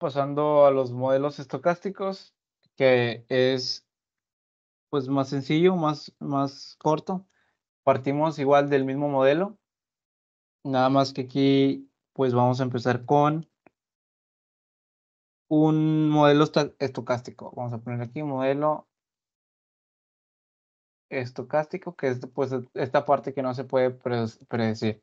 pasando a los modelos estocásticos, que es pues más sencillo, más, más corto. Partimos igual del mismo modelo, nada más que aquí pues vamos a empezar con un modelo estocástico. Vamos a poner aquí modelo estocástico, que es pues, esta parte que no se puede predecir.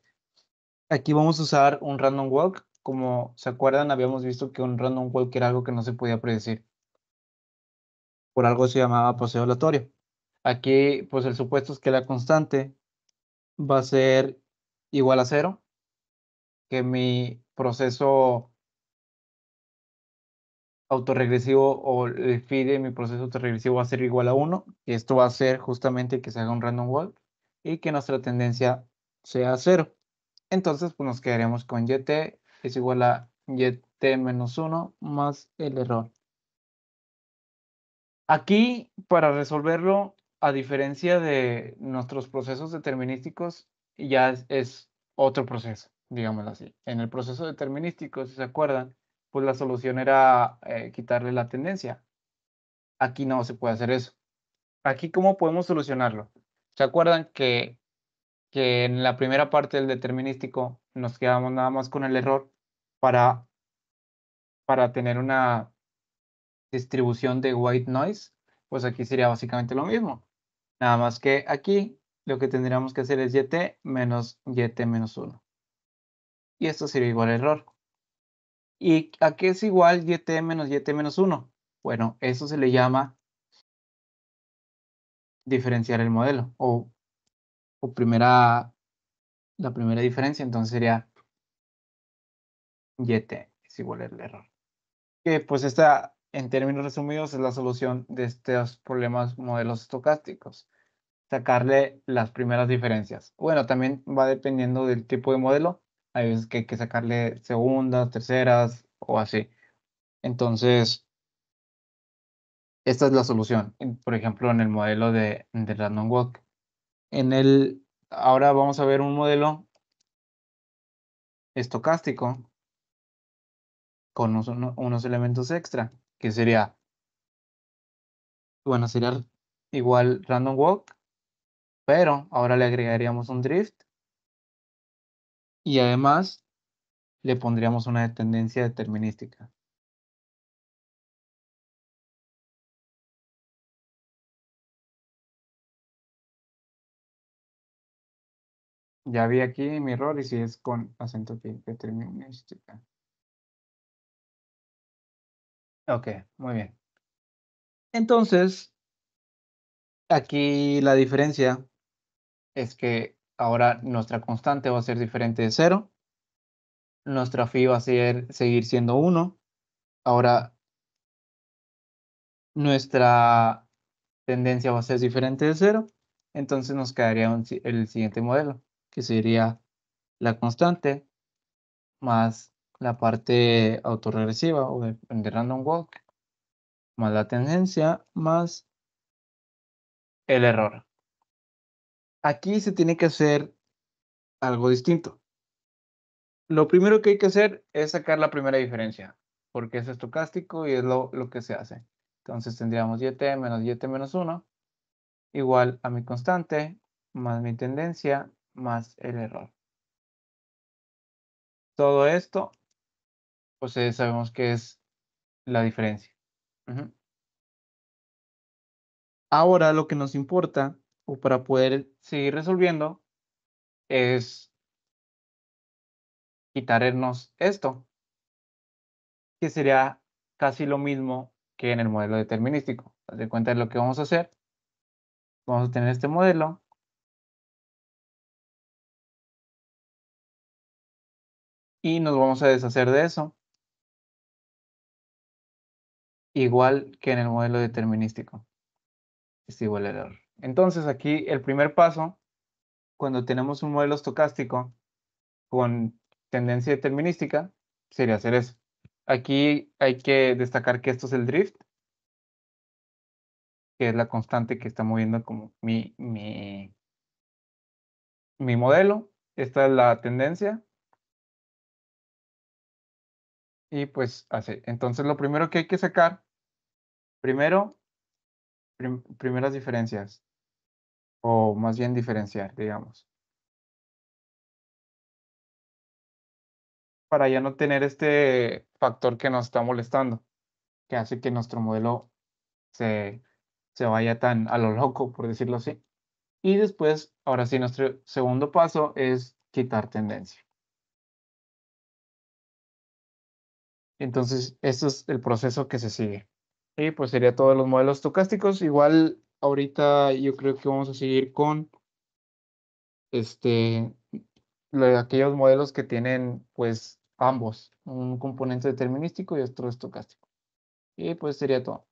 Aquí vamos a usar un random walk como se acuerdan, habíamos visto que un random walk era algo que no se podía predecir. Por algo se llamaba paseo aleatorio. Aquí, pues el supuesto es que la constante va a ser igual a cero, que mi proceso autoregresivo o el de mi proceso autorregresivo va a ser igual a 1, y esto va a ser justamente que se haga un random walk y que nuestra tendencia sea cero. Entonces, pues nos quedaremos con YT es igual a y menos 1 más el error. Aquí, para resolverlo, a diferencia de nuestros procesos determinísticos, ya es, otro proceso, digámoslo así. En el proceso determinístico, si se acuerdan, pues la solución era eh, quitarle la tendencia. Aquí no se puede hacer eso. Aquí, ¿cómo podemos solucionarlo? ¿Se acuerdan que, que en la primera parte del determinístico nos quedamos nada más con el error para, tener una distribución de white noise, pues aquí sería básicamente lo mismo. Nada más que aquí lo que tendríamos que hacer es yt menos yt menos 1. Y esto sería igual a error. ¿Y a qué es igual yt menos yt menos 1? Bueno, eso se le llama diferenciar el modelo o, o primera, la primera diferencia. Entonces sería yt e es igual el error. Que pues esta, en términos resumidos, es la solución de estos problemas modelos estocásticos. Sacarle las primeras diferencias. Bueno, también va dependiendo del tipo de modelo. Hay veces que hay que sacarle segundas, terceras o así. Entonces, esta es la solución. Por ejemplo, en el modelo de, de Random Walk. En el, ahora vamos a ver un modelo estocástico con unos, elementos extra, que sería, bueno, sería igual random walk, pero ahora le agregaríamos un drift y además le pondríamos una tendencia determinística. Ya vi aquí mi error y si es con acento determinística. Este Ok, muy bien. Entonces, aquí la diferencia es que ahora nuestra constante va a ser diferente de cero. Nuestra phi va a ser, seguir siendo 1. Ahora, nuestra tendencia va a ser diferente de cero. Entonces nos quedaría el siguiente modelo, que sería la constante más la parte autoregresiva o de, random walk, más la tendencia, más el error. Aquí se tiene que hacer algo distinto. Lo primero que hay que hacer es sacar la primera diferencia, porque es estocástico y es lo, que se hace. Entonces tendríamos yt menos yt menos 1 igual a mi constante más mi tendencia más el error. Todo esto pues sabemos que es la diferencia. Ahora lo que nos importa, o para poder seguir resolviendo, es quitarnos esto, que sería casi lo mismo que en el modelo determinístico. De cuenta de lo que vamos a hacer, vamos a tener este modelo. Y nos vamos a deshacer de eso igual que en el modelo determinístico. Es igual error. Entonces aquí el primer paso, cuando tenemos un modelo estocástico con tendencia determinística, sería hacer eso. Aquí hay que destacar que esto es el drift, que es la constante que está moviendo como mi, mi, mi modelo. Esta es la tendencia. Y pues así. Entonces lo primero que hay que sacar Primero, primeras diferencias, o más bien diferenciar, digamos. Para ya no tener este factor que nos está molestando, que hace que nuestro modelo se, se vaya tan a lo loco, por decirlo así. Y después, ahora sí, nuestro segundo paso es quitar tendencia. Entonces, este es el proceso que se sigue. Y pues sería todos los modelos estocásticos, Igual ahorita yo creo que vamos a seguir con este aquellos modelos que tienen pues ambos, un componente determinístico y otro estocástico. Y pues sería todo.